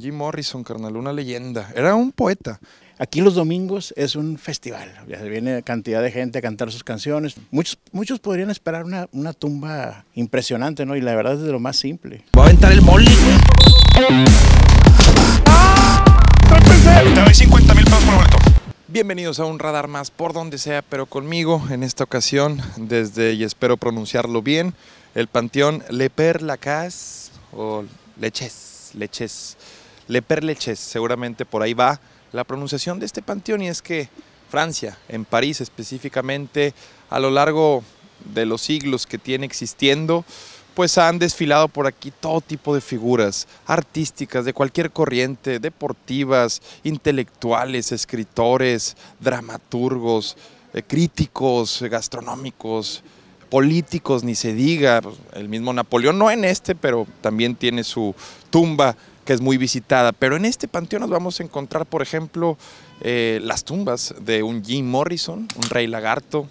Jim Morrison, carnal, una leyenda. Era un poeta. Aquí los domingos es un festival. viene cantidad de gente a cantar sus canciones. Muchos, muchos podrían esperar una, tumba impresionante, ¿no? Y la verdad es de lo más simple. Va a aventar el molly. Bienvenidos a un radar más por donde sea, pero conmigo en esta ocasión, desde, y espero pronunciarlo bien, el panteón Leper Père o Leches, Leches. Le Perleches, seguramente por ahí va la pronunciación de este panteón y es que Francia, en París específicamente, a lo largo de los siglos que tiene existiendo, pues han desfilado por aquí todo tipo de figuras artísticas de cualquier corriente, deportivas, intelectuales, escritores, dramaturgos, eh, críticos, eh, gastronómicos, políticos, ni se diga. El mismo Napoleón, no en este, pero también tiene su tumba que es muy visitada. Pero en este panteón nos vamos a encontrar, por ejemplo, eh, las tumbas de un Jim Morrison, un rey lagarto,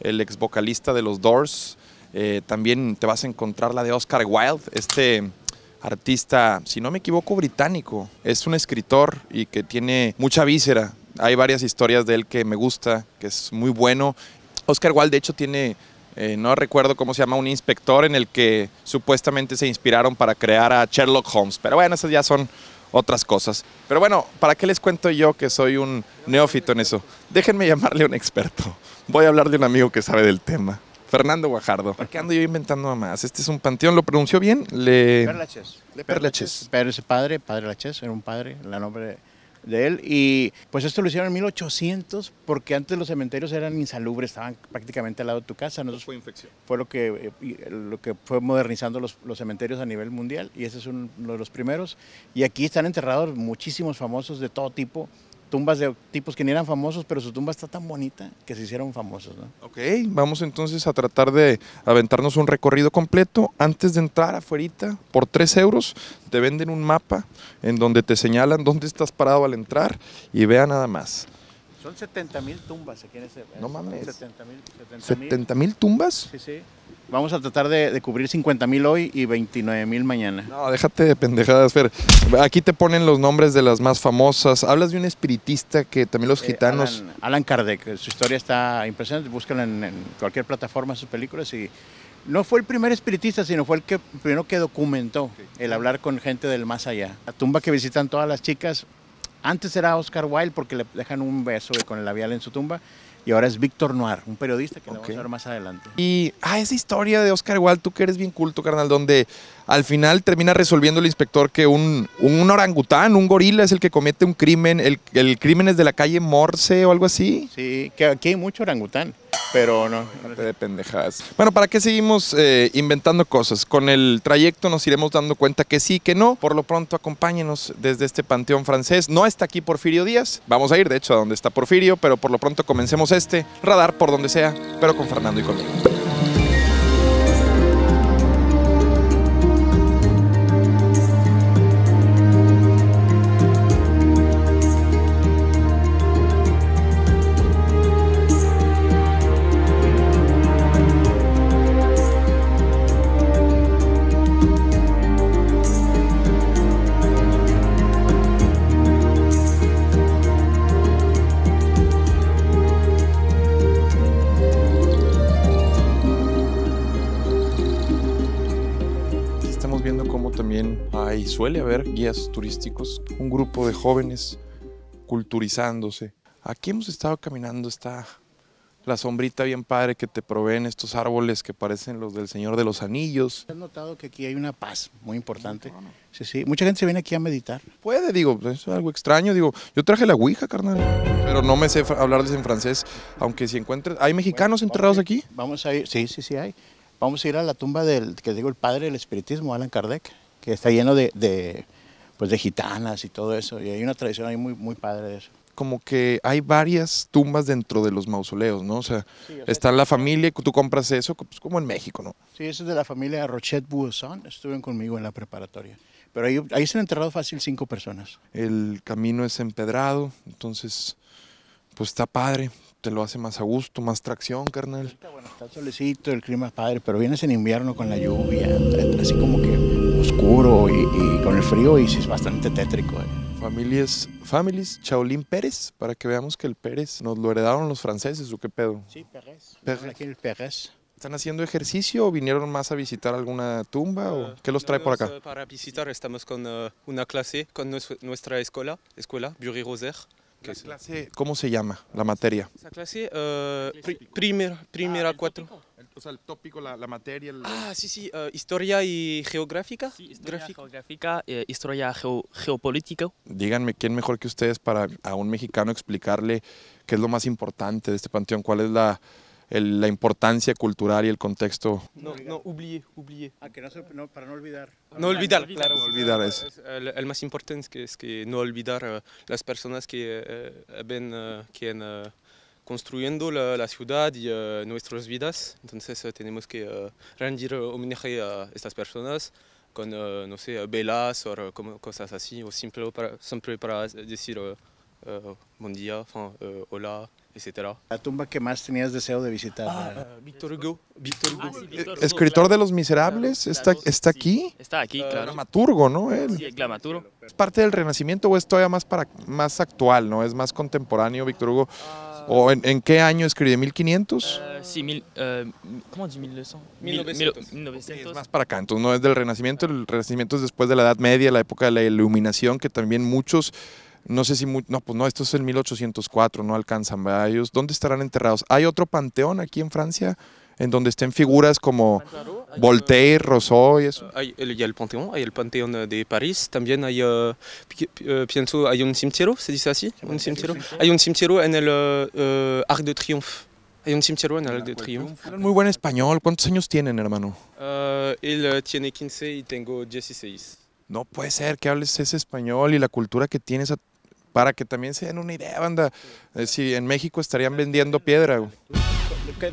el ex vocalista de los Doors. Eh, también te vas a encontrar la de Oscar Wilde, este artista, si no me equivoco, británico. Es un escritor y que tiene mucha víscera. Hay varias historias de él que me gusta, que es muy bueno. Oscar Wilde, de hecho, tiene eh, no recuerdo cómo se llama, un inspector en el que supuestamente se inspiraron para crear a Sherlock Holmes. Pero bueno, esas ya son otras cosas. Pero bueno, ¿para qué les cuento yo que soy un neófito en eso? Déjenme llamarle un experto. Voy a hablar de un amigo que sabe del tema. Fernando Guajardo. ¿Para qué ando yo inventando más? Este es un panteón, ¿lo pronunció bien? Le... Perlaches. Le Perlaches. Padre, padre Laches, era un padre, la nombre de él. Y pues esto lo hicieron en 1800 porque antes los cementerios eran insalubres, estaban prácticamente al lado de tu casa. fue infección. Fue lo que, eh, lo que fue modernizando los, los cementerios a nivel mundial y ese es uno de los primeros. Y aquí están enterrados muchísimos famosos de todo tipo tumbas de tipos que ni eran famosos, pero su tumba está tan bonita que se hicieron famosos. Ok, vamos entonces a tratar de aventarnos un recorrido completo. Antes de entrar afuera, por 3 euros, te venden un mapa en donde te señalan dónde estás parado al entrar y vea nada más. Son 70 mil tumbas aquí en ese... No eh, mames. 70 mil tumbas. Sí, sí. Vamos a tratar de, cubrir 50 mil hoy y 29 mil mañana. No, déjate de pendejadas, Fer. Aquí te ponen los nombres de las más famosas. Hablas de un espiritista que también los eh, gitanos... Alan, Kardec, eh, su historia está impresionante. búscalo en, cualquier plataforma, sus películas. Y no fue el primer espiritista, sino fue el que primero que documentó el hablar con gente del más allá. La tumba que visitan todas las chicas, antes era Oscar Wilde porque le dejan un beso con el labial en su tumba y ahora es Víctor Noir, un periodista que lo vamos a ver más adelante. Y, ah, esa historia de Oscar Wilde, tú que eres bien culto, carnal, donde al final termina resolviendo el inspector que un, un orangután, un gorila es el que comete un crimen, el, el crimen es de la calle Morse o algo así. Sí, que aquí hay mucho orangután pero no, no de pendejadas. Bueno, ¿para qué seguimos eh, inventando cosas? Con el trayecto nos iremos dando cuenta que sí, que no. Por lo pronto, acompáñenos desde este panteón francés. No está aquí Porfirio Díaz. Vamos a ir, de hecho, a donde está Porfirio, pero por lo pronto comencemos este radar por donde sea, pero con Fernando y conmigo. suele haber guías turísticos, un grupo de jóvenes culturizándose. Aquí hemos estado caminando, está la sombrita bien padre que te proveen estos árboles que parecen los del Señor de los Anillos. ¿Has notado que aquí hay una paz muy importante? Sí, sí. Mucha gente se viene aquí a meditar. Puede, digo, es algo extraño. Digo, yo traje la Ouija, carnal, pero no me sé hablarles en francés, aunque si encuentres... ¿Hay mexicanos enterrados aquí? Vamos a ir, sí, sí, sí hay. Vamos a ir a la tumba del, que digo, el padre del espiritismo, Alan Kardec está lleno de, de, pues de gitanas y todo eso. Y hay una tradición ahí muy, muy padre de eso. Como que hay varias tumbas dentro de los mausoleos, ¿no? O sea, está la familia, tú compras eso, pues, como en México, ¿no? Sí, eso es de la familia Rochette Buoson, estuvieron conmigo en la preparatoria. Pero ahí, ahí se han enterrado fácil cinco personas. El camino es empedrado, entonces, pues está padre, te lo hace más a gusto, más tracción, carnal. Bueno, está solecito, el clima es padre, pero vienes en invierno con la lluvia, así como que oscuro y, con el frío y si es bastante tétrico. Eh. Familias, families Shaolin Pérez, para que veamos que el Pérez nos lo heredaron los franceses o qué pedo. Sí, Pérez. Aquí el Pérez. ¿Están haciendo ejercicio o vinieron más a visitar alguna tumba o ah, qué los trae por acá? Para visitar estamos con uh, una clase con nuestra escuela, escuela Bury Roser. clase, ¿Cómo se llama la materia? Esa clase, uh, primera, primera ah, cuatro o el tópico, la, materia. Ah, sí, sí, eh, historia y geográfica. historia geográfica, eh, historia geopolítica. Díganme, ¿quién mejor que ustedes para a un mexicano explicarle qué es lo más importante de este panteón? ¿Cuál es la, la importancia cultural y el contexto. No, no, ah, que no, no, para no ah, olvidar. No olvidar, claro. No olvidar es. El, más importante es que, es que no olvidar eh, las personas que ven, quien... que construyendo la, la ciudad y uh, nuestras vidas. Entonces eh, tenemos que eh, rendir homenaje a estas personas con, no sé, velas o cosas así, o simple para, simple para decir buen día, enfin, hola. La tumba que más tenías deseo de visitar. Hugo. Escritor de Los Miserables, está, está aquí. Está aquí, ah, claro. ¿no? Sí, ¿Es parte del Renacimiento o es todavía más, para, más actual, no? ¿Es más contemporáneo, Víctor Hugo? Ah. ¿O en, qué año escribió? ¿1500? Eh, sí, mil, eh, ¿cómo dice 1900. 1900. es más para acá, entonces no es del Renacimiento. El Renacimiento es después de la Edad Media, la época de la Iluminación, que también muchos no sé si, no, pues no, esto es el 1804, no alcanzan, ¿verdad? Ellos, ¿dónde estarán enterrados? ¿Hay otro panteón aquí en Francia en donde estén figuras como Voltaire, eh, Rousseau y eso? Hay, el, panteón, hay el panteón de París, también hay, eh, eh, pienso, hay un cimitero, ¿se dice así? Hay un cimitero en el Arc de Triomphe. Hay un cimitero en el Arc de Triomphe. Muy buen español, ¿cuántos años tienen, hermano? él tiene 15 y tengo 16. No puede ser que hables ese español y la cultura que tienes a para que también se den una idea, banda. Eh, si en México estarían vendiendo piedra.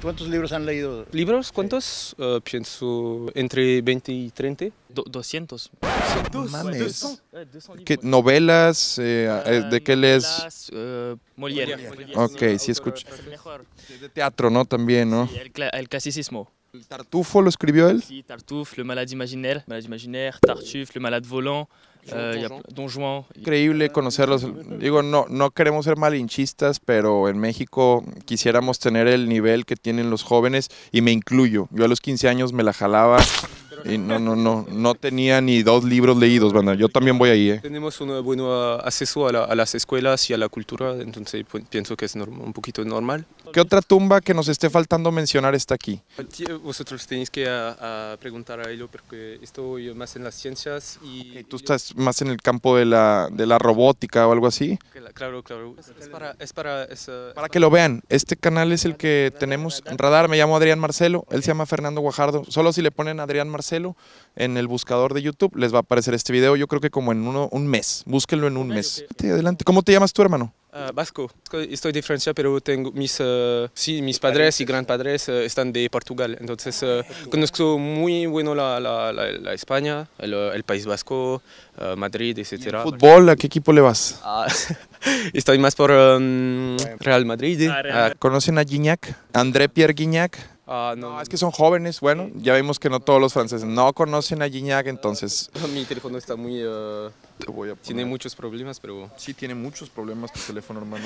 ¿Cuántos libros han leído? ¿Libros? ¿Cuántos? Eh, pienso entre 20 y 30. 200. mames. Eh, ¿Qué, ¿Novelas? ¿De qué ah, lees? Molière. Ok, sí escucho. De teatro, ¿no? También, ¿no? el, el clasicismo. Tartufo lo escribió él? Sí, Tartufo, Le Malade Imaginaire, Malade Tartufo, Le Malade Volant, euh, Don Juan. Increíble conocerlos. Digo, no, no queremos ser malinchistas, pero en México quisiéramos tener el nivel que tienen los jóvenes y me incluyo. Yo a los 15 años me la jalaba y no, no, no, no tenía ni dos libros leídos, Yo también voy ahí. Eh. Tenemos un buen acceso a, las escuelas y a la cultura, entonces pues, pienso que es un poquito normal. ¿Qué otra tumba que nos esté faltando mencionar está aquí? Vosotros tenéis que preguntar a ello porque estoy más en las ciencias y... ¿Tú estás más en el campo de la, de la robótica o algo así? Claro, claro. Es para, es para, es, para, para que lo vean. Este canal es el que tenemos en radar. Me llamo Adrián Marcelo, él se llama Fernando Guajardo. Solo si le ponen Adrián Marcelo en el buscador de YouTube. Les va a aparecer este video, yo creo que como en uno, un mes. Búsquenlo en un mes. Adelante. ¿Cómo te llamas tu hermano? Ah, vasco. Estoy de Francia, pero tengo mis, eh, sí, mis padres y grandpadres padres eh, están de Portugal. Entonces ah, eh, conozco muy bueno la, la, España, el, País Vasco, Madrid, etc. ¿Fútbol? ¿A qué equipo le vas? Ah, estoy más por em, Real Madrid. ¿Conocen a Gignac? André Pierre Gignac. Ah, no, es que son jóvenes, bueno, ya vimos que no todos los franceses no conocen a Gignac, entonces... Mi teléfono está muy... Ah, tiene muchos problemas, pero... Sí, tiene muchos problemas tu teléfono, hermano.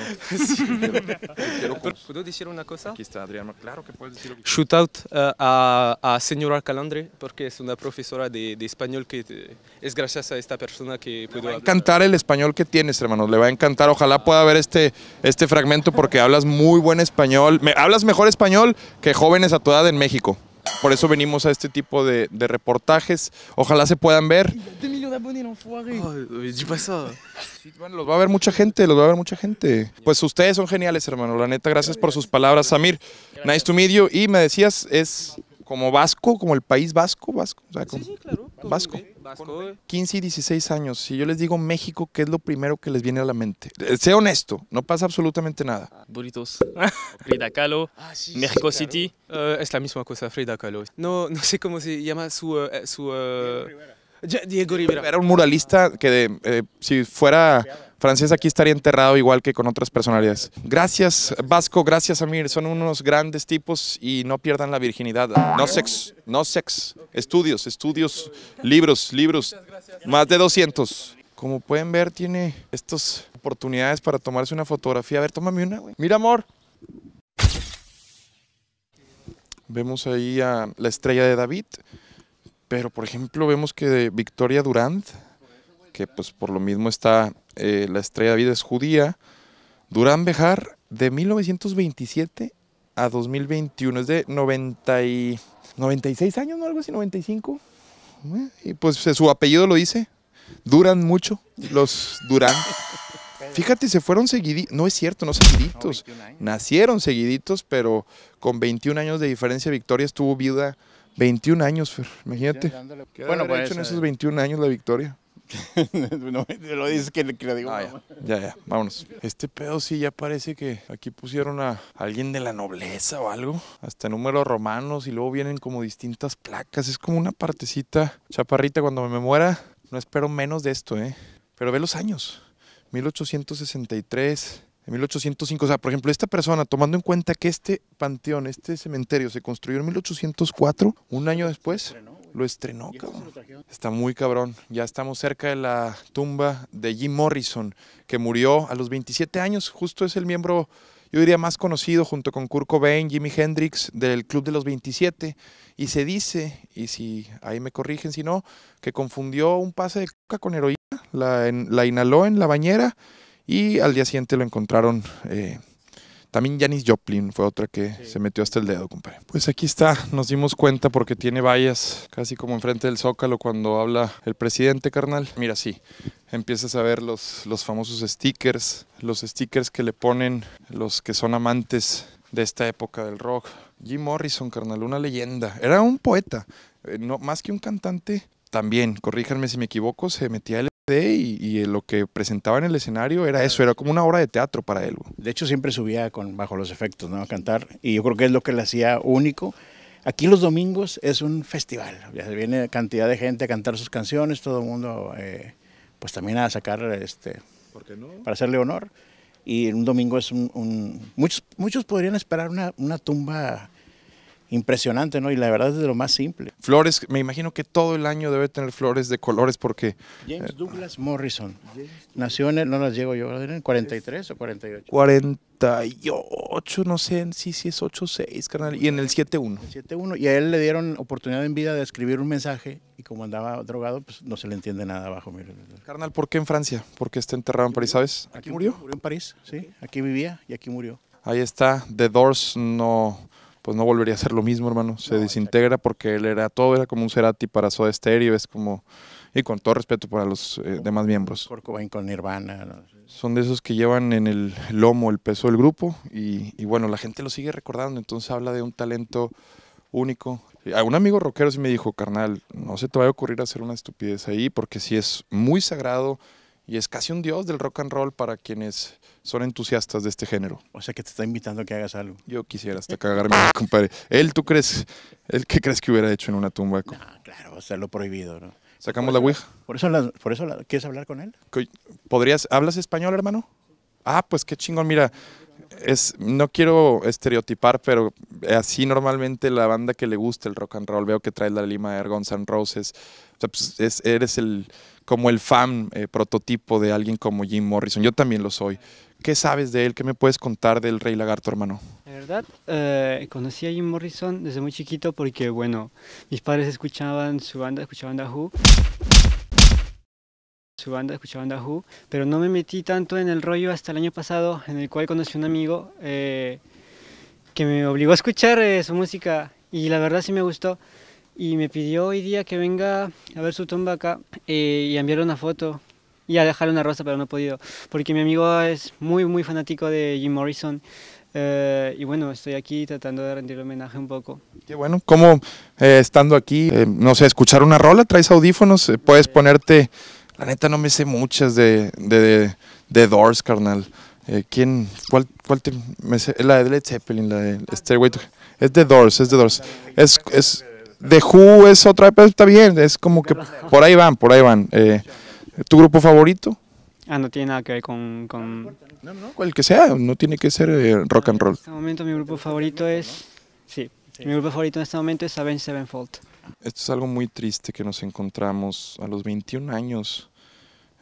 ¿Puedo decir una cosa? Aquí está Adrián, claro que puedes decir... Shootout eh, a, a señora Calandre, porque es una profesora de, español que eh, es gracias a esta persona que puedo... Le va a encantar el español que tienes, hermano, le va a encantar. Ojalá pueda ver este, este fragmento porque hablas muy buen español. Me, hablas mejor español que jóvenes a tu edad en México. Por eso venimos a este tipo de, reportajes. Ojalá se puedan ver. los va a ver mucha gente, los va a ver mucha gente. Pues ustedes son geniales, hermano. La neta, gracias por sus palabras, Samir. Nice to meet you. Y me decías, es como vasco, como el país vasco, vasco. sí, sí, claro. Vasco. 15 y 16 años, si yo les digo México, ¿qué es lo primero que les viene a la mente? Eh, sea honesto, no pasa absolutamente nada. Burritos, ah, ah, Frida Kahlo, México City. Eh, es la misma cosa, Frida Kahlo. No, no sé cómo se llama su... Eh, su Diego Rivera. Era un muralista que si fuera Francés aquí estaría enterrado igual que con otras personalidades. Gracias Vasco, gracias Amir, son unos grandes tipos y no pierdan la virginidad. No sex, no sex, estudios, estudios, libros, libros, más de 200. Como pueden ver tiene estas oportunidades para tomarse una fotografía. A ver, tómame una, güey. Mira, amor. Vemos ahí a la estrella de David, pero por ejemplo vemos que Victoria Durant pues por lo mismo está eh, la estrella de vida es judía. Durán Bejar de 1927 a 2021 es de 90 96 años, ¿no? Algo así, 95. Eh, y pues su apellido lo dice. Duran mucho los Durán. Fíjate, se fueron seguiditos. No es cierto, no seguiditos. Nacieron seguiditos, pero con 21 años de diferencia, Victoria estuvo viuda 21 años, Imagínate. bueno, en pues, esos 21 eh, años la Victoria? no, que, ah, ya. ya, vámonos. Este pedo sí ya parece que aquí pusieron a alguien de la nobleza o algo. Hasta números romanos y luego vienen como distintas placas. Es como una partecita. Chaparrita, cuando me muera, no espero menos de esto, ¿eh? Pero ve los años. 1863, 1805. O sea, por ejemplo, esta persona, tomando en cuenta que este panteón, este cementerio, se construyó en 1804, un año después. Lo estrenó, cabrón. Está muy cabrón. Ya estamos cerca de la tumba de Jim Morrison, que murió a los 27 años. Justo es el miembro, yo diría, más conocido, junto con Kurt Cobain, Jimi Hendrix, del Club de los 27. Y se dice, y si ahí me corrigen si no, que confundió un pase de coca con heroína, la, la inhaló en la bañera y al día siguiente lo encontraron. Eh, también Janis Joplin fue otra que se metió hasta el dedo, compadre. Pues aquí está, nos dimos cuenta porque tiene vallas casi como enfrente del zócalo cuando habla el presidente, carnal. Mira, sí, empiezas a ver los, los famosos stickers, los stickers que le ponen los que son amantes de esta época del rock. Jim Morrison, carnal, una leyenda. Era un poeta, eh, no, más que un cantante, también, corríjanme si me equivoco, se metía el y, y, eh, lo que presentaba en el escenario era eso, era como una obra de teatro para él. De hecho, siempre subía con, bajo los efectos, ¿no? A cantar, y yo creo que es lo que le hacía único. Aquí los domingos es un festival, ya viene cantidad de gente a cantar sus canciones, todo el mundo, eh, pues también a sacar, este, ¿Por qué no? para hacerle honor. Y un domingo es un... muchos, muchos podrían esperar una, una tumba impresionante, ¿no? Y la verdad es de lo más simple. Flores, me imagino que todo el año debe tener flores de colores porque... James eh, Douglas Morrison. Nació en no las llego yo, ¿en 43 o 48? 48, no sé, sí, sí es 8-6, carnal. Y en el 7-1. 7-1. Y a él le dieron oportunidad en vida de escribir un mensaje y como andaba drogado, pues no se le entiende nada abajo. Carnal, ¿por qué en Francia? ¿Porque está enterrado en París, sabes? ¿Aquí, murió? Murió en París, sí. Aquí vivía y aquí murió. Ahí está, The Doors no pues no volvería a ser lo mismo, hermano. Se desintegra porque él era todo, era como un Cerati para Soda Stereo, es como, y con todo respeto para los eh, demás miembros. Porco Cobain con Nirvana. Son de esos que llevan en el lomo el peso del grupo y, bueno, la gente lo sigue recordando, entonces habla de un talento único. A un amigo rockero sí me dijo, carnal, no se te vaya a ocurrir hacer una estupidez ahí porque si es muy sagrado y es casi un dios del rock and roll para quienes son entusiastas de este género. O sea que te está invitando a que hagas algo. Yo quisiera hasta cagarme, compadre. Él, ¿tú crees? él qué crees que hubiera hecho en una tumba? No, claro, o sea, lo prohibido, ¿no? ¿Sacamos la Ouija? Por eso, por eso ¿quieres hablar con él? ¿Podrías, ¿Hablas español, hermano? Ah, pues qué chingón, mira. Es, no quiero estereotipar, pero así normalmente la banda que le gusta el rock and roll, veo que trae la lima de Guns Roses. O sea, pues eres el como el fan eh, prototipo de alguien como Jim Morrison. Yo también lo soy. ¿Qué sabes de él? ¿Qué me puedes contar del Rey Lagarto, hermano? La verdad, eh, conocí a Jim Morrison desde muy chiquito porque, bueno, mis padres escuchaban su banda, escuchaban The Who. Su banda, escuchaban The Who. Pero no me metí tanto en el rollo hasta el año pasado, en el cual conocí a un amigo eh, que me obligó a escuchar su música y la verdad sí me gustó y me pidió hoy día que venga a ver su tumba acá eh, y a enviar una foto y a dejar una rosa, pero no he podido, porque mi amigo es muy, muy fanático de Jim Morrison. Eh, y bueno, estoy aquí tratando de rendirle homenaje un poco. Qué bueno, como eh, estando aquí, no sé, escuchar una rola, traes audífonos, puedes ponerte, la neta no me sé muchas de, de, Doors, carnal. ¿Quién? ¿Cuál, cuál te, me La de Led Zeppelin, la de Stairway Es de Doors, es de Doors. Es, es, The Who es otra, pero está bien, es como que por ahí van, por ahí van. Eh, ¿Tu grupo favorito? Ah, no tiene nada que ver con... con... No, no, el que sea, no tiene que ser eh, rock and roll. En este momento mi grupo favorito es... Sí, mi grupo favorito en este momento es Avenged Sevenfold. Esto es algo muy triste que nos encontramos a los 21 años.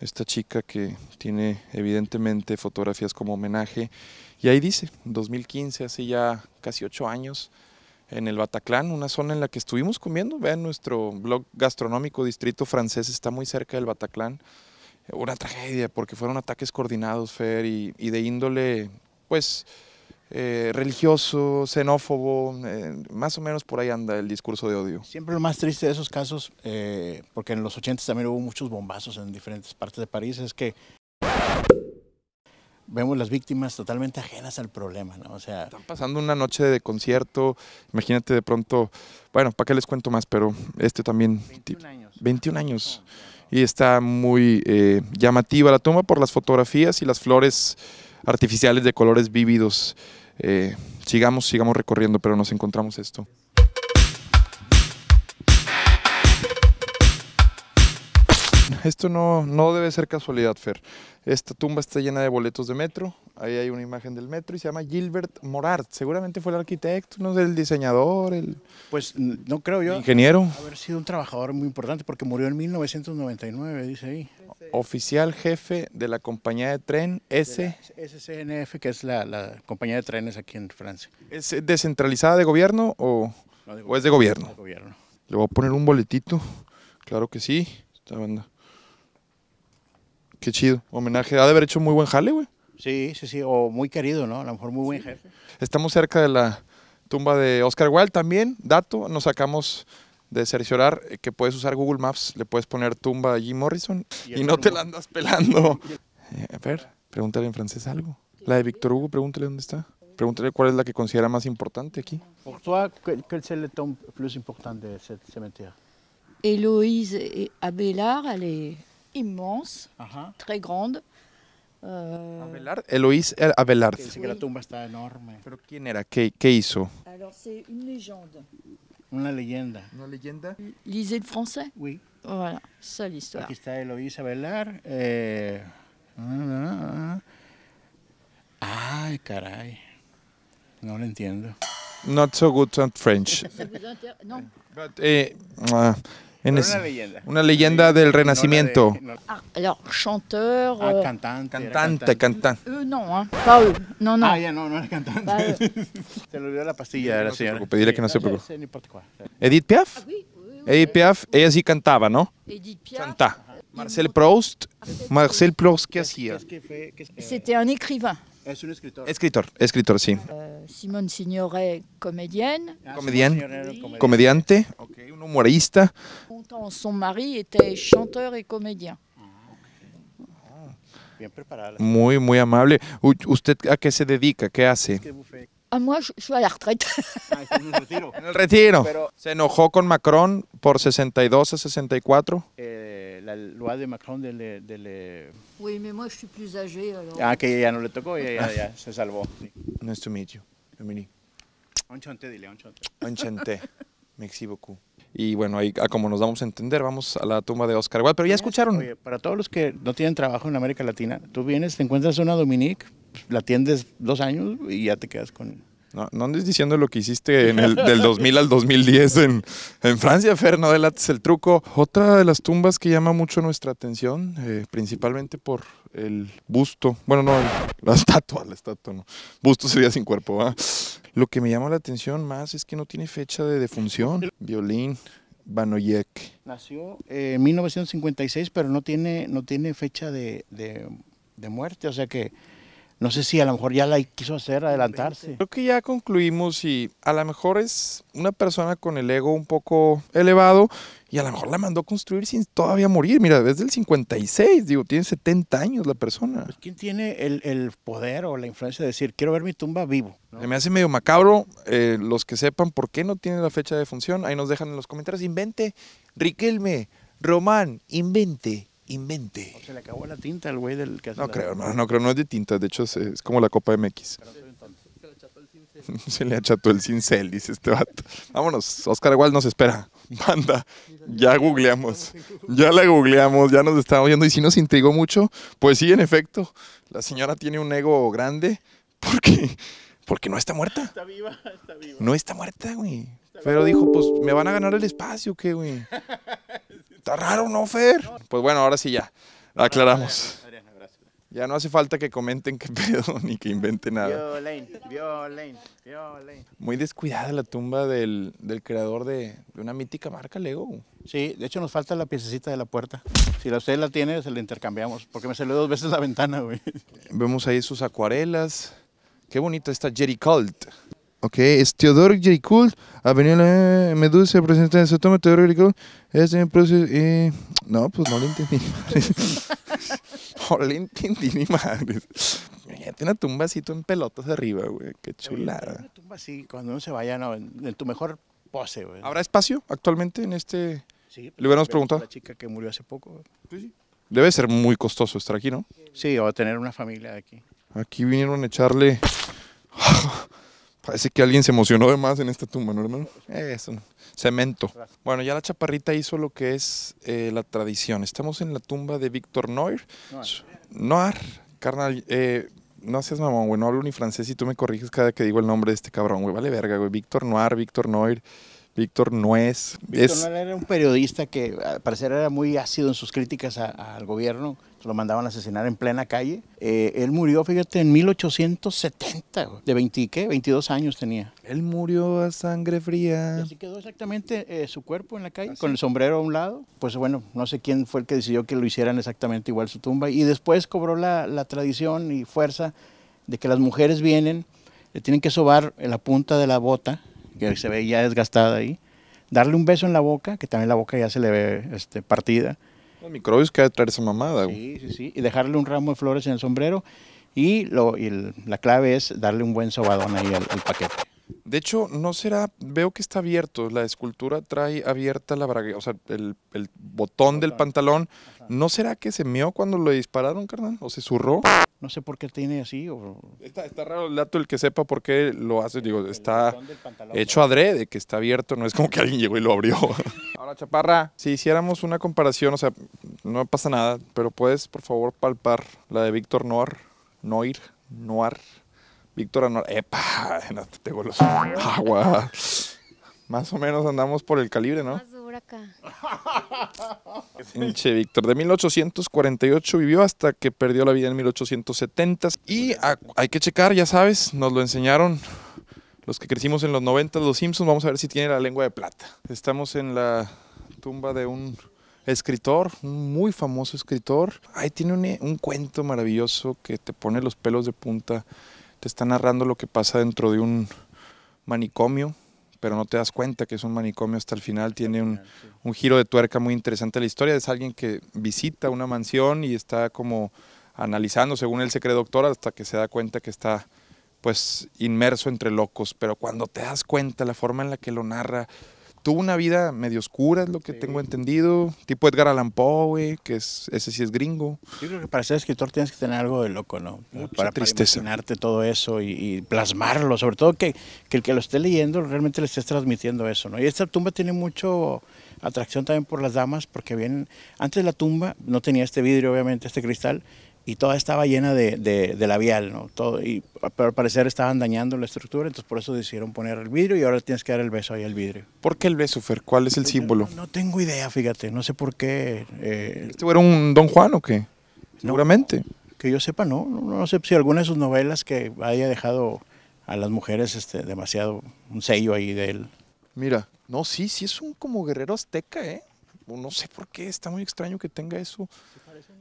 Esta chica que tiene evidentemente fotografías como homenaje. Y ahí dice, 2015, hace ya casi 8 años, en el Bataclán, una zona en la que estuvimos comiendo. Vean nuestro blog gastronómico Distrito Francés, está muy cerca del Bataclán. Una tragedia porque fueron ataques coordinados, Fer, y, de índole, pues, eh, religioso, xenófobo, eh, más o menos por ahí anda el discurso de odio. Siempre lo más triste de esos casos, eh, porque en los 80 también hubo muchos bombazos en diferentes partes de París, es que vemos las víctimas totalmente ajenas al problema, ¿no? O sea... Están pasando una noche de concierto, imagínate de pronto, bueno, ¿para qué les cuento más? Pero este también... 21 años. 21 años. Y está muy eh, llamativa la toma por las fotografías y las flores artificiales de colores vívidos. Eh, sigamos, sigamos recorriendo, pero nos encontramos esto. esto no, no debe ser casualidad, Fer. Esta tumba está llena de boletos de metro. Ahí hay una imagen del metro y se llama Gilbert Morart. Seguramente fue el arquitecto, no sé, el diseñador, el... Pues no creo yo. Ingeniero. Haber sido un trabajador muy importante porque murió en 1999, dice ahí. Oficial jefe de la compañía de tren S. SCNF, que es la, compañía de trenes aquí en Francia. ¿Es descentralizada de gobierno o, es de gobierno? De gobierno. Le voy a poner un boletito. Claro que sí. Esta banda. Qué chido. Homenaje. Ha de haber hecho muy buen jale, güey. Sí, sí, sí. O muy querido, ¿no? A lo mejor muy buen jefe. Estamos cerca de la tumba de Oscar Wilde también. Dato, nos sacamos de cerciorar que puedes usar Google Maps, le puedes poner tumba a Jim Morrison y, no te la andas pelando. Eh, a ver, pregúntale en francés algo. La de Víctor Hugo, pregúntale dónde está. Pregúntale cuál es la que considera más importante aquí. ¿Por ti más importante de este cementerio? Héloïse eh, Abelard, elle immense, très grande. Euh... Abelard, Eloise Abelard. C'est que la tumba está enorme. Pero qui era? Alors c'est une légende. Una légende. Lisez le français Oui. Voilà, ça l'histoire. Eloise Abelard. Eh, ah, ah, ah. caray. No comprends entiendo. Not so good at French. Non. But, eh, ah. una leyenda. Una leyenda del Renacimiento. No chanteur. cantante. Cantante, cantante. no, ¿eh? No, no. Ah, ya no, no era cantante. se le olvidó la pastilla de la señora. Pedirle que no se preocupe. Edith Piaf. Edith Piaf, ella sí cantaba, ¿no? Canta. Marcel Proust. Marcel Proust, ¿qué hacía? C'était un écrivain. Es un escritor. Escritor, escritor, sí. Uh, Simone Signoret, comédienne. Ah, comediante, un humorista. Son mari était chanteur et comédien. Ah, muy, muy amable. ¿Usted a qué se dedica? ¿Qué hace? A ah, moi, je, suis à la retraite. en el retiro. ¿Se enojó con Macron por 62 a 64? Eh, la loi de Macron de de le, Oui, mais moi plus Ah, que ya no le tocó, ya, ya, se salvó. Nice to meet you, Dominique. Enchanté, dile, enchanté. Enchanté. Merci beaucoup. Y bueno, ahí como nos damos a entender, vamos a la tumba de Oscar Igual, Pero ya escucharon. Oye, para todos los que no tienen trabajo en América Latina, tú vienes, te encuentras una Dominique, la atiendes dos años y ya te quedas con... No, no, andes diciendo lo que hiciste del 2000 al 2010 en, Francia, Fer, no adelantes el truco. Otra de las tumbas que llama mucho nuestra atención, eh, principalmente por el busto, bueno, no, la estatua, la estatua, no. Busto sería sin cuerpo, Lo que me llama la atención más es que no tiene fecha de defunción. Violín, Banoyek. Nació eh, en 1956, pero no tiene, no tiene fecha de, de muerte, o sea que no sé si a lo mejor ya la quiso hacer adelantarse. Creo que ya concluimos y a lo mejor es una persona con el ego un poco elevado y a lo mejor la mandó construir sin todavía morir. Mira, desde el 56, digo, tiene 70 años la persona. Pues, ¿Quién tiene el, poder o la influencia de decir, quiero ver mi tumba vivo? Me hace medio macabro. Eh, los que sepan por qué no tiene la fecha de función, ahí nos dejan en los comentarios. Invente, Riquelme, Román, invente invente. se le acabó la tinta al güey del que No creo, no, no creo, no es de tinta, de hecho es, como la Copa MX. Se le acható el cincel, dice este vato. Vámonos, Oscar igual nos espera. Banda, ya googleamos, ya la googleamos, ya nos está oyendo. Y si nos intrigó mucho, pues sí, en efecto, la señora tiene un ego grande porque, porque no está muerta. Está viva, está viva. No está muerta, güey. Pero dijo, pues, ¿me van a ganar el espacio qué, güey? Está raro, ¿no, Fer? Pues bueno, ahora sí ya. aclaramos. Ya no hace falta que comenten qué pedo ni que inventen nada. Muy descuidada la tumba del, creador de, de, una mítica marca Lego. Sí, de hecho nos falta la piececita de la puerta. Si la usted la tiene, se la intercambiamos, porque me salió dos veces la ventana, güey. Vemos ahí sus acuarelas. Qué bonita esta Jerry Colt. Ok, es Theodore J. ha Avenida Medusa, presenta en Sotoma, Teodoro J. este es en proceso, y... no, pues no lo entendí, no lo entendí ni madre. Tiene una tumba así, tú en pelotas arriba, güey, qué chulada. Una tumba así, cuando uno se vaya, no, en, tu mejor pose, güey. ¿Habrá espacio actualmente en este? Sí. Pues, le hubiéramos preguntado. La chica que murió hace poco. Sí, pues sí. Debe ser muy costoso estar aquí, ¿no? Sí, o tener una familia aquí. Aquí vinieron a echarle... Parece que alguien se emocionó de más en esta tumba, ¿no, hermano? Eso, cemento. Bueno, ya la chaparrita hizo lo que es eh, la tradición. Estamos en la tumba de Víctor Noir. Noir. carnal, eh, no seas mamón, güey, no hablo ni francés y tú me corriges cada que digo el nombre de este cabrón, güey. Vale verga, güey. Víctor Noir, Víctor Noir. Víctor Nuez. Víctor Nuez era un periodista que al parecer era muy ácido en sus críticas al gobierno, lo mandaban a asesinar en plena calle. Eh, él murió, fíjate, en 1870, de 20, ¿qué? 22 años tenía. Él murió a sangre fría. Y así quedó exactamente eh, su cuerpo en la calle, con el sombrero a un lado. Pues bueno, no sé quién fue el que decidió que lo hicieran exactamente igual su tumba. Y después cobró la, tradición y fuerza de que las mujeres vienen, le tienen que sobar la punta de la bota que se ve ya desgastada ahí. Darle un beso en la boca, que también la boca ya se le ve este, partida. Los microbios que traer esa mamada. Sí, sí, sí. Y dejarle un ramo de flores en el sombrero. Y, la clave es darle un buen sobadón ahí al paquete. De hecho, no será, veo que está abierto, la escultura trae abierta la bragueta, o sea, el, botón del pantalón. ¿No será que se meó cuando lo dispararon, carnal? ¿O se zurró? No sé por qué tiene así. O... Está, raro el dato, el que sepa por qué lo hace, digo, está hecho adrede, que está abierto, no es como que alguien llegó y lo abrió. Ahora, Chaparra, si hiciéramos una comparación, o sea, no pasa nada, pero puedes, por favor, palpar la de Víctor Noir, Noir, Noir. Víctor Anor, epa, no te los agua. Más o menos andamos por el calibre, ¿no? Más dura acá. Pinche Víctor, de 1848 vivió hasta que perdió la vida en 1870. Y hay que checar, ya sabes, nos lo enseñaron los que crecimos en los 90, los Simpsons. Vamos a ver si tiene la lengua de plata. Estamos en la tumba de un escritor, un muy famoso escritor. Ahí tiene un cuento maravilloso que te pone los pelos de punta te está narrando lo que pasa dentro de un manicomio, pero no te das cuenta que es un manicomio hasta el final. Tiene un, giro de tuerca muy interesante la historia. Es alguien que visita una mansión y está como analizando, según él se cree doctor, hasta que se da cuenta que está pues inmerso entre locos. Pero cuando te das cuenta, la forma en la que lo narra, tuvo una vida medio oscura, es lo que tengo entendido. Tipo Edgar Allan Poe, que es, ese sí es gringo. Yo creo que para ser escritor tienes que tener algo de loco, ¿no? para, tristeza. todo eso y, plasmarlo. Sobre todo que, el que lo esté leyendo realmente le estés transmitiendo eso, ¿no? Y esta tumba tiene mucho atracción también por las damas, porque vienen. Antes la tumba no tenía este vidrio, obviamente, este cristal y toda estaba llena de, de, labial, ¿no? Todo, y, al parecer estaban dañando la estructura, entonces por eso decidieron poner el vidrio y ahora tienes que dar el beso ahí al vidrio. ¿Por qué el beso, Fer? ¿Cuál es el pues, símbolo? No, tengo idea, fíjate, no sé por qué. Eh, ¿Este era un Don Juan o qué? Seguramente. que yo sepa, no, no, sé si alguna de sus novelas que haya dejado a las mujeres este, demasiado, un sello ahí de él. Mira, no, sí, sí es un como guerrero azteca, ¿eh? no sé por qué, está muy extraño que tenga eso.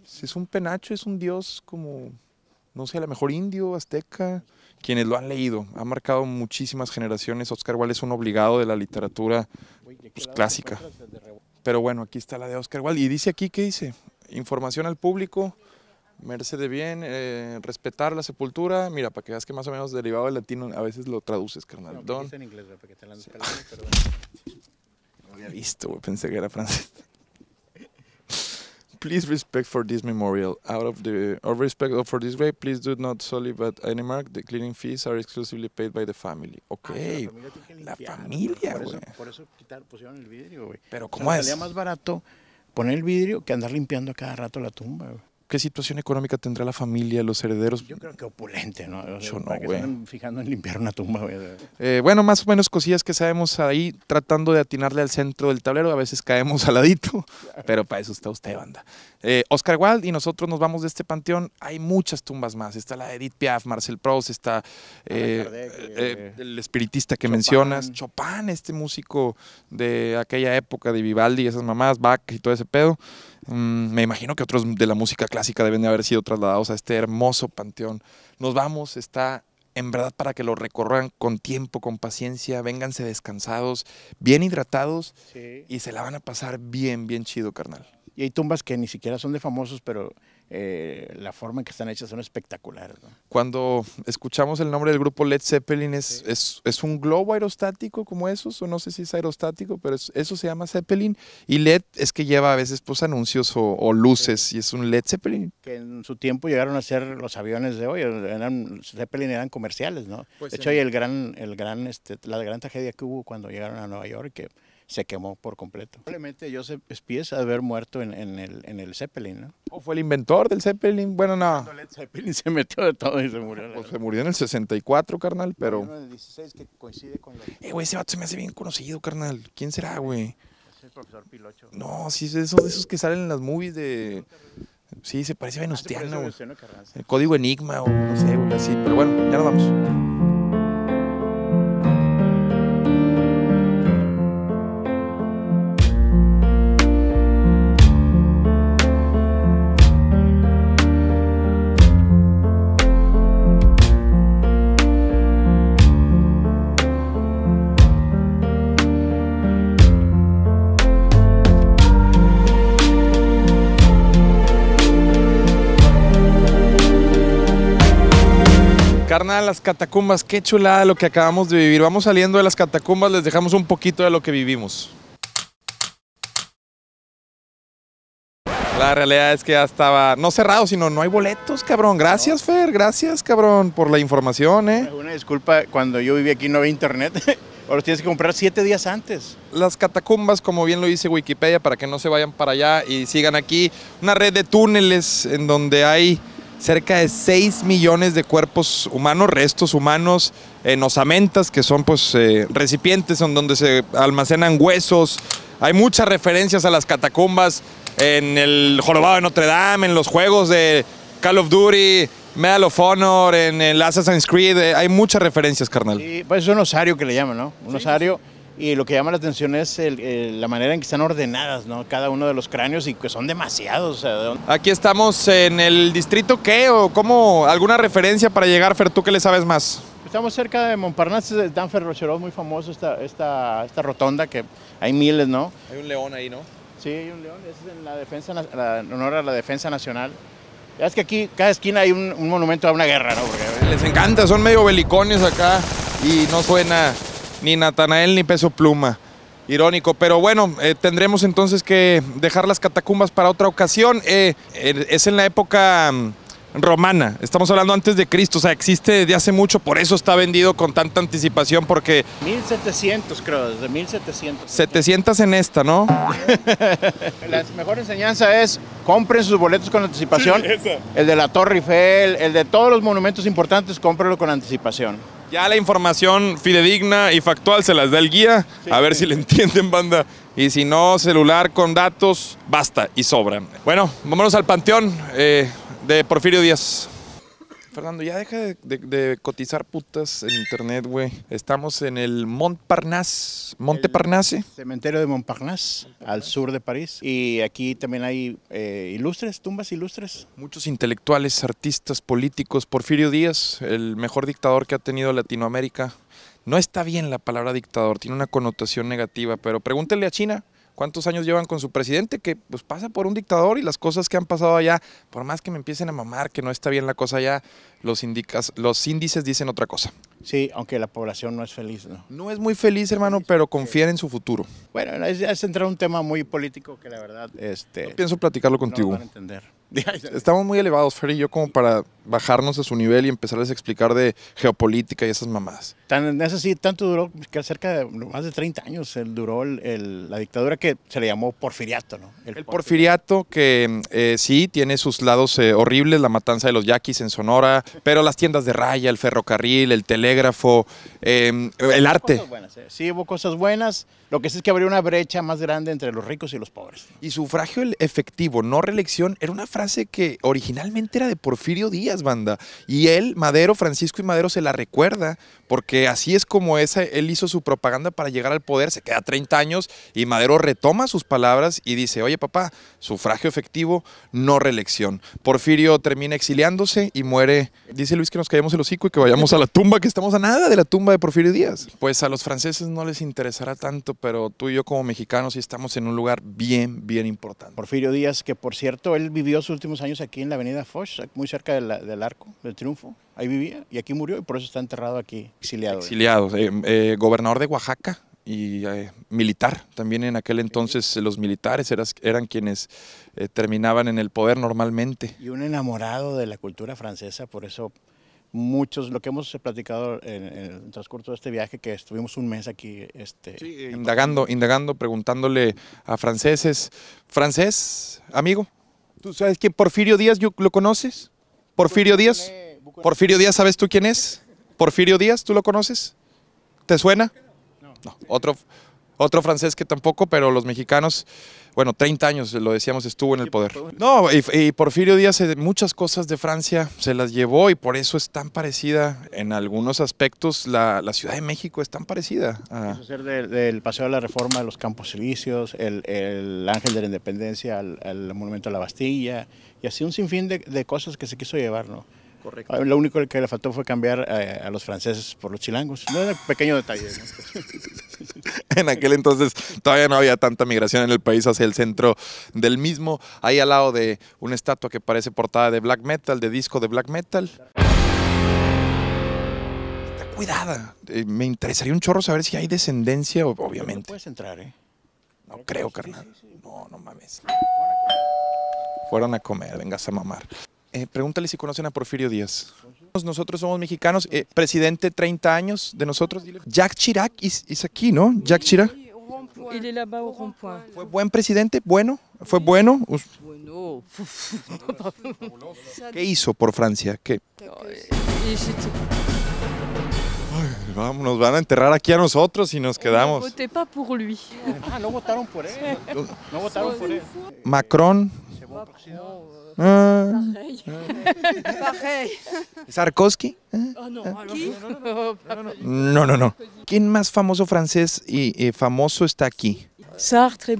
Si es un penacho, es un dios como, no sé, a lo mejor indio, azteca. Quienes lo han leído, ha marcado muchísimas generaciones. Oscar Wilde es un obligado de la literatura pues, clásica. Pero bueno, aquí está la de Oscar Wilde. Y dice aquí, ¿qué dice? Información al público, merced de bien, eh, respetar la sepultura. Mira, para que veas que más o menos derivado del latino a veces lo traduces, carnal había visto, Pensé que era francés. please respect for this memorial. Out of the or respect for this grave, please do not but any mark. The cleaning fees are exclusively paid by the family. Ah, okay. la familia, güey. Por, por, eso quitar, pusieron el vidrio, güey. Pero ¿cómo o sea, es? Sería más barato poner el vidrio que andar limpiando cada rato la tumba, güey. ¿Qué situación económica tendrá la familia, los herederos? Yo creo que opulente, ¿no? Yo no, güey. Fijando en limpiar una tumba, güey. Eh, bueno, más o menos cosillas que sabemos ahí, tratando de atinarle al centro del tablero. A veces caemos al ladito, pero para eso está usted, banda. Eh, Oscar Wilde y nosotros nos vamos de este panteón. Hay muchas tumbas más. Está la de Edith Piaf, Marcel Proust, está eh, el espiritista que mencionas, Chopin, este músico de aquella época de Vivaldi, esas mamás, Bach y todo ese pedo. Mm, me imagino que otros de la música clásica deben de haber sido trasladados a este hermoso panteón. Nos vamos, está en verdad para que lo recorran con tiempo, con paciencia, vénganse descansados, bien hidratados y se la van a pasar bien, bien chido, carnal. Y hay tumbas que ni siquiera son de famosos, pero eh, la forma en que están hechas son espectaculares. Cuando escuchamos el nombre del grupo Led Zeppelin, ¿es, es, es, un globo aerostático como esos? O no sé si es aerostático, pero eso se llama Zeppelin. Y LED es que lleva a veces pues, anuncios o, luces y es un Led Zeppelin. Que en su tiempo llegaron a ser los aviones de hoy, eran, Zeppelin eran comerciales, ¿no? Pues de hecho, hay el gran, el gran, este, la gran tragedia que hubo cuando llegaron a Nueva York, que se quemó por completo. Probablemente Joseph Spies haber muerto en, el, en el Zeppelin, ¿no? ¿O fue el inventor del Zeppelin? Bueno, no. el Zeppelin se metió de todo y se murió. Pues se murió en el 64, carnal, pero... Bueno, en el 16 que coincide con... Eh, güey, ese vato se me hace bien conocido, carnal. ¿Quién será, güey? Es el profesor Pilocho. No, sí, es de esos que salen en las movies de... Sí, se parece a Venustiano, güey. Ah, el código Enigma o no sé, güey, así. Pero bueno, ya nos vamos. Carnal, las catacumbas, qué chulada lo que acabamos de vivir. Vamos saliendo de las catacumbas, les dejamos un poquito de lo que vivimos. La realidad es que ya estaba, no cerrado, sino no hay boletos, cabrón. Gracias, Fer, gracias, cabrón, por la información, ¿eh? Una disculpa, cuando yo viví aquí no había internet. Ahora tienes que comprar siete días antes. Las catacumbas, como bien lo dice Wikipedia, para que no se vayan para allá y sigan aquí. Una red de túneles en donde hay cerca de 6 millones de cuerpos humanos, restos humanos, en eh, osamentas, que son pues eh, recipientes en donde se almacenan huesos. Hay muchas referencias a las catacumbas en el jorobado de Notre Dame, en los juegos de Call of Duty, Medal of Honor, en el Assassin's Creed. Eh, hay muchas referencias, carnal. Pues, es un osario que le llaman, ¿no? Un osario. Y lo que llama la atención es la manera en que están ordenadas, ¿no? Cada uno de los cráneos y que son demasiados. Aquí estamos en el distrito qué o cómo, alguna referencia para llegar, Fer, tú que le sabes más. Estamos cerca de Montparnasse, Danfer Rocherot, muy famoso esta, esta, esta rotonda que hay miles, ¿no? Hay un león ahí, ¿no? Sí, hay un león, es en la defensa, honor a la defensa nacional. Ya es que aquí, cada esquina hay un, monumento a una guerra, ¿no? Les encanta, son medio belicones acá y no suena ni Natanael ni Peso Pluma. Irónico, pero bueno, eh, tendremos entonces que dejar las catacumbas para otra ocasión. Eh, er, es en la época mm, romana, estamos hablando antes de Cristo, o sea, existe de hace mucho, por eso está vendido con tanta anticipación, porque... 1700 creo, desde 1700. 700 en esta, ¿no? la mejor enseñanza es, compren sus boletos con anticipación, el de la Torre Eiffel, el de todos los monumentos importantes, cómprenlo con anticipación. Ya la información fidedigna y factual se las da el guía, a ver si le entienden, banda. Y si no, celular con datos, basta y sobran. Bueno, vámonos al panteón eh, de Porfirio Díaz. Fernando, ya deja de, cotizar putas en internet, güey. Estamos en el Montparnasse, Monteparnasse. Cementerio de Montparnasse, al sur de París. Y aquí también hay eh, ilustres, tumbas ilustres. Muchos intelectuales, artistas, políticos. Porfirio Díaz, el mejor dictador que ha tenido Latinoamérica. No está bien la palabra dictador, tiene una connotación negativa, pero pregúntele a China cuántos años llevan con su presidente, que pues pasa por un dictador y las cosas que han pasado allá, por más que me empiecen a mamar que no está bien la cosa allá, los, indicas, los índices dicen otra cosa. Sí, aunque la población no es feliz, ¿no? No es muy feliz, hermano, pero confían en su futuro. Bueno, es, es entrar un tema muy político que la verdad, este... pienso platicarlo contigo. No entender. Estamos muy elevados, Ferry, yo, como para bajarnos a su nivel y empezarles a explicar de geopolítica y esas mamadas. Tan, eso sí, tanto duró, que cerca de más de 30 años el, duró el, la dictadura que se le llamó porfiriato, ¿no? El, porfiriato, que eh, sí tiene sus lados eh, horribles, la matanza de los yaquis en Sonora, pero las tiendas de raya, el ferrocarril, el telégrafo, em, el arte. Eh. sí, hubo cosas buenas. Lo que sí es que abrió una brecha más grande entre los ricos y los pobres. Y sufragio efectivo, no reelección, era una frase que originalmente era de Porfirio Díaz banda. Y él, Madero, Francisco y Madero se la recuerda, porque así es como esa, él hizo su propaganda para llegar al poder, se queda 30 años y Madero retoma sus palabras y dice, oye papá, sufragio efectivo, no reelección. Porfirio termina exiliándose y muere. Dice Luis que nos caemos el hocico y que vayamos a la tumba, que estamos a nada de la tumba de Porfirio Díaz. Pues a los franceses no les interesará tanto, pero tú y yo como mexicanos sí estamos en un lugar bien, bien importante. Porfirio Díaz, que por cierto, él vivió sus últimos años aquí en la avenida Foch, muy cerca de la, del Arco, del Triunfo. Ahí vivía y aquí murió y por eso está enterrado aquí, exiliado. Exiliado, eh, eh, gobernador de Oaxaca y eh, militar. También en aquel entonces los militares eras, eran quienes terminaban en el poder normalmente. Y un enamorado de la cultura francesa, por eso muchos, lo que hemos platicado en, el transcurso de este viaje, que estuvimos un mes aquí. Este, sí, indagando, indagando, preguntándole a franceses. ¿Francés, amigo? ¿Tú sabes que Porfirio Díaz yo, lo conoces? Porfirio Díaz. Porfirio Díaz, ¿sabes tú quién es? Porfirio Díaz, ¿tú lo conoces? ¿Te suena? No. Otro. Otro francés que tampoco, pero los mexicanos, bueno, 30 años, lo decíamos, estuvo en el poder. No, y, Porfirio Díaz eh, muchas cosas de Francia se las llevó y por eso es tan parecida en algunos aspectos, la, la Ciudad de México es tan parecida. A... ser del, Paseo de la Reforma, de los Campos silicios, el, el, Ángel de la Independencia, el, Monumento a la Bastilla, y así un sinfín de, de cosas que se quiso llevar, ¿no? Correcto. Ah, lo único que le faltó fue cambiar eh, a los franceses por los chilangos. No un pequeño detalle. en aquel entonces todavía no había tanta migración en el país hacia el centro del mismo. Ahí al lado de una estatua que parece portada de black metal, de disco de black metal. cuidada. Eh, me interesaría un chorro saber si hay descendencia, obviamente. No puedes entrar, ¿eh? No creo, carnal. No, no mames. Fueron a comer, vengas a mamar. Eh, pregúntale si conocen a Porfirio Díaz. Nosotros somos mexicanos, eh, presidente 30 años de nosotros. Jack Chirac es aquí, ¿no? Jack Chirac. ¿Fue buen presidente? ¿Bueno? ¿Fue bueno? Bueno. ¿Qué hizo por Francia? ¿Qué? vamos, nos van a enterrar aquí a nosotros y nos quedamos. Ah, no votaron por él. No votaron por él. Macron, bon pareil. non, non. non, Qui? est le plus français famoso français et et famoso está Sartre et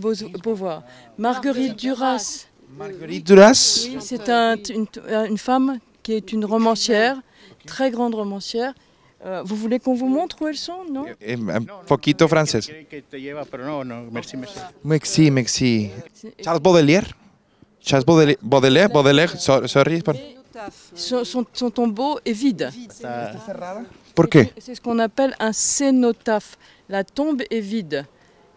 Beauvoir. Marguerite Duras. Marguerite Duras oui, C'est une, femme qui est une romancière, très grande romancière. vous voulez qu'on vous montre où elles sont, non Un poquito français. Merci, merci. Charles Baudelaire Charles Baudelaire, Baudelaire, sorry, son, son, tombeau est vide. qué? Pourquoi C'est ce qu'on appelle un cénotaphe. La tombe est vide.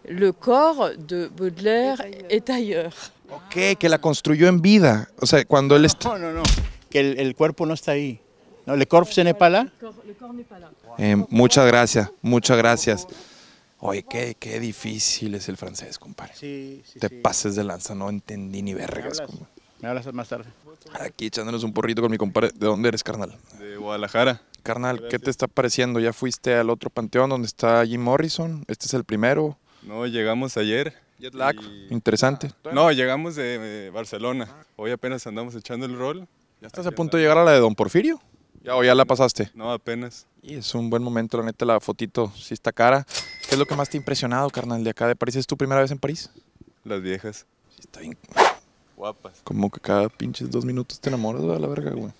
Le corps de Baudelaire est ailleurs. Ok, que la construyó en vida. O sea, cuando él No, no, no. Que el, cuerpo no está ahí. No, ¿Le corps n'est pas là? Eh, muchas gracias, muchas gracias. Oye, qué, difícil es el francés, compadre. Te pases de lanza, no entendí ni vergas. ¿Me Me hablas más tarde. Aquí echándonos un porrito con mi compadre. ¿De dónde eres, carnal? De Guadalajara. Carnal, ¿qué te está pareciendo? ¿Ya fuiste al otro panteón donde está Jim Morrison? ¿Este es el primero? No, llegamos ayer. interesante. Ah, no, llegamos de, Barcelona. Hoy apenas andamos echando el rol. ¿Ya estás a punto de llegar a la de Don Porfirio? ¿Ya o ya la pasaste? No, apenas. Y es un buen momento, la neta, la fotito sí está cara. ¿Qué es lo que más te ha impresionado, carnal, de acá de París? ¿Es tu primera vez en París? Las viejas. Sí, Guapas. Como que cada pinches dos minutos te enamoras, a la verga, güey.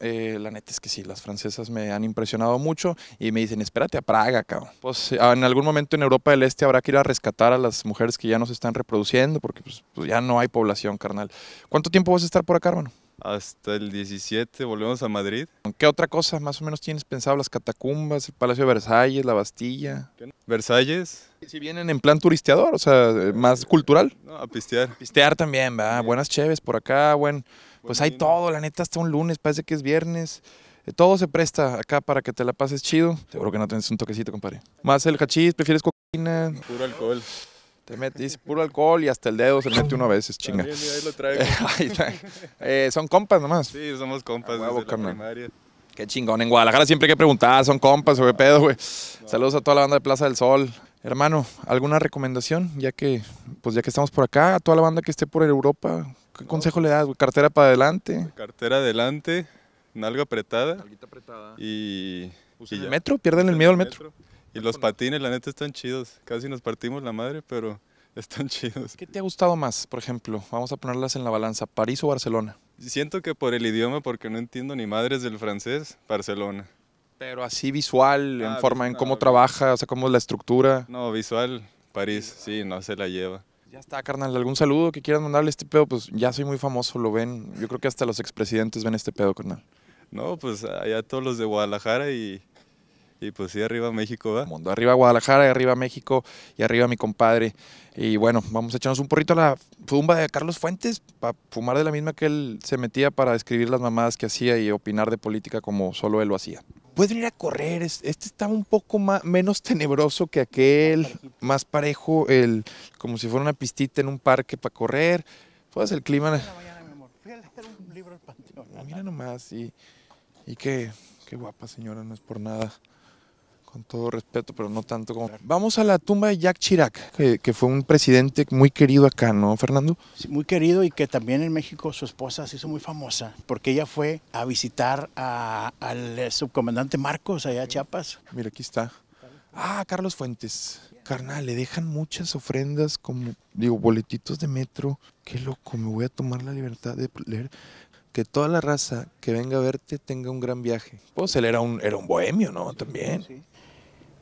Eh, la neta es que sí, las francesas me han impresionado mucho y me dicen, espérate a Praga, cabrón. Pues eh, en algún momento en Europa del Este habrá que ir a rescatar a las mujeres que ya no se están reproduciendo porque pues, pues, ya no hay población, carnal. ¿Cuánto tiempo vas a estar por acá, hermano? hasta el 17 volvemos a Madrid. ¿Qué otra cosa más o menos tienes pensado? Las catacumbas, el Palacio de Versalles, la Bastilla. Versalles. Si vienen en plan turisteador, o sea, más cultural. No, a pistear. Pistear también, va. Buenas chéves por acá, buen. pues hay todo, la neta, hasta un lunes, parece que es viernes. Eh, todo se presta acá para que te la pases chido. Seguro que no tenés un toquecito, compadre. Más el hachís, prefieres cocaína. Puro alcohol mete, metes puro alcohol y hasta el dedo se mete una vez veces, chinga. Eh, son compas nomás. Sí, somos compas Qué chingón. En Guadalajara siempre hay que preguntar, son compas o qué pedo, güey. Saludos a toda la banda de Plaza del Sol. Hermano, ¿alguna recomendación? Ya que, pues ya que estamos por acá, a toda la banda que esté por Europa, ¿qué consejo le pues, das, Cartera para adelante. Cartera adelante, nalga apretada. Alguita apretada. Y. metro? ¿Pierden el miedo al metro. Y los patines, la neta, están chidos. Casi nos partimos la madre, pero están chidos. ¿Qué te ha gustado más, por ejemplo? Vamos a ponerlas en la balanza, París o Barcelona. Siento que por el idioma, porque no entiendo ni madres del francés, Barcelona. Pero así visual, en ah, forma, en cómo trabaja, o sea, cómo es la estructura. No, visual, París, sí, no se la lleva. Ya está, carnal. ¿Algún saludo que quieras mandarle a este pedo? Pues ya soy muy famoso, lo ven. Yo creo que hasta los expresidentes ven este pedo, carnal. No, pues allá todos los de Guadalajara y y pues sí, arriba México, ¿va? Mundo arriba Guadalajara, arriba México y arriba mi compadre. Y bueno, vamos a echarnos un porrito a la fumba de Carlos Fuentes para fumar de la misma que él se metía para escribir las mamadas que hacía y opinar de política como solo él lo hacía. Puedes venir a correr, este está un poco más, menos tenebroso que aquel, más parejo, el, como si fuera una pistita en un parque para correr. Pues el clima... Mira nomás, y, y qué, qué guapa señora, no es por nada con todo respeto, pero no tanto como... Vamos a la tumba de Jack Chirac, que, fue un presidente muy querido acá, ¿no, Fernando? Sí, muy querido y que también en México su esposa se hizo muy famosa, porque ella fue a visitar al eh, subcomandante Marcos allá a Chiapas. Mira, aquí está. Ah, Carlos Fuentes. Carnal, le dejan muchas ofrendas como, digo, boletitos de metro. Qué loco, me voy a tomar la libertad de leer que toda la raza que venga a verte tenga un gran viaje. Pues él era un, era un bohemio, ¿no? También.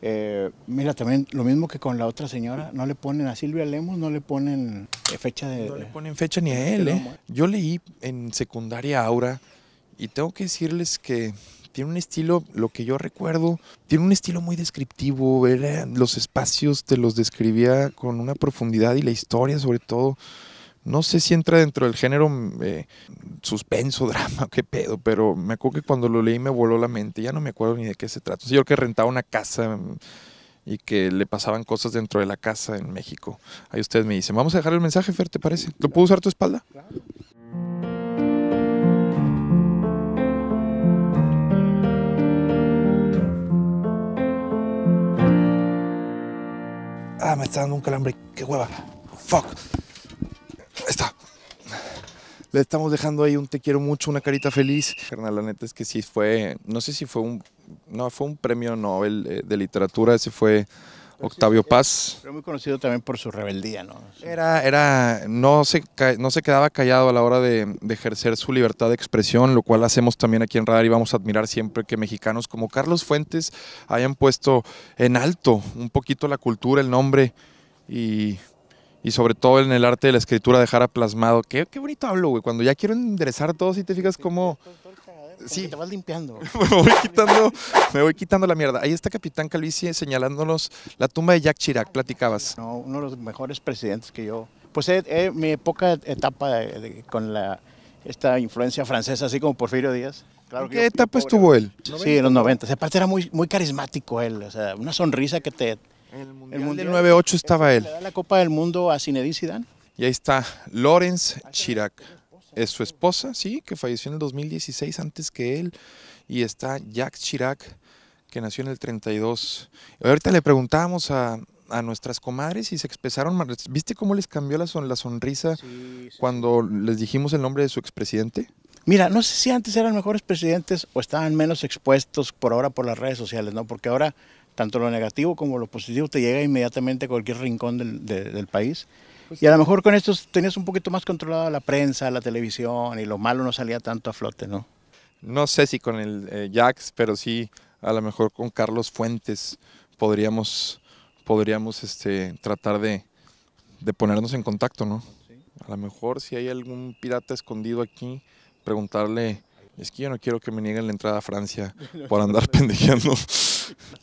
Eh, mira, también lo mismo que con la otra señora, no le ponen a Silvia Lemos, no le ponen eh, fecha de... No le ponen fecha ni a él, ¿eh? Yo leí en secundaria Aura y tengo que decirles que tiene un estilo, lo que yo recuerdo, tiene un estilo muy descriptivo, los espacios te los describía con una profundidad y la historia sobre todo no sé si entra dentro del género mm, eh, suspenso, drama, qué pedo, pero me acuerdo que cuando lo leí me voló la mente, ya no me acuerdo ni de qué se trata. Un señor que rentaba una casa mm, y que le pasaban cosas dentro de la casa en México. Ahí ustedes me dicen, vamos a dejar el mensaje, Fer, ¿te parece? ¿Lo puedo usar tu espalda? Ah, me está dando un calambre, qué hueva. Fuck estamos dejando ahí un te quiero mucho, una carita feliz. Carnal, la neta es que sí fue, no sé si fue un, no, fue un premio Nobel eh, de literatura, ese fue Octavio Paz. Pero muy conocido también por su rebeldía, ¿no? Era, era, no se, no se quedaba callado a la hora de, de, ejercer su libertad de expresión, lo cual hacemos también aquí en Radar y vamos a admirar siempre que mexicanos como Carlos Fuentes hayan puesto en alto un poquito la cultura, el nombre y y sobre todo en el arte de la escritura dejara plasmado. Qué, bonito hablo, güey. Cuando ya quiero enderezar todo, si te fijas cómo... Sí, te vas limpiando. me, voy quitando, la mierda. Ahí está Capitán Calvicie señalándonos la tumba de Jack Chirac, platicabas. No, uno de los mejores presidentes que yo... Pues mi poca etapa con esta influencia francesa, así como Porfirio Díaz. qué etapa estuvo él? Sí, en los 90. Aparte era muy, muy carismático él, o sea, una sonrisa que te en el mundial del 98 estaba él. Le da la Copa del Mundo a Zinedine Y ahí está Lorenz Chirac. Es su esposa, sí, que falleció en el 2016 antes que él. Y está Jacques Chirac, que nació en el 32. Ahorita le preguntábamos a, nuestras comadres y se expresaron. ¿Viste cómo les cambió la, son, la sonrisa cuando les dijimos el nombre de su expresidente? Mira, no sé si antes eran mejores presidentes o estaban menos expuestos por ahora por las redes sociales, ¿no? Porque ahora tanto lo negativo como lo positivo te llega inmediatamente a cualquier rincón del, del país. Pues y a lo mejor con estos tenías un poquito más controlada la prensa, la televisión y lo malo no salía tanto a flote, ¿no? No sé si con el eh, Jax, pero sí a lo mejor con Carlos Fuentes podríamos, podríamos este, tratar de, ponernos en contacto, ¿no? A lo mejor si hay algún pirata escondido aquí, preguntarle, es que yo no quiero que me nieguen la entrada a Francia por andar pendejando.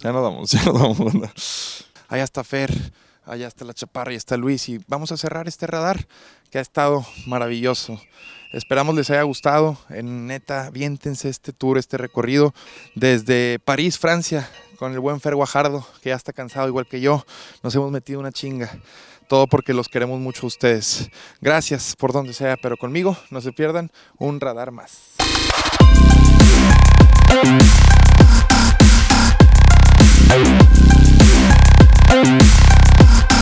Ya nos vamos, ya nos vamos. Allá está Fer, allá está la Chaparra y está Luis. Y vamos a cerrar este radar que ha estado maravilloso. Esperamos les haya gustado. En neta, viéntense este tour, este recorrido desde París, Francia, con el buen Fer Guajardo, que ya está cansado igual que yo. Nos hemos metido una chinga. Todo porque los queremos mucho a ustedes. Gracias por donde sea, pero conmigo no se pierdan un radar más. Thank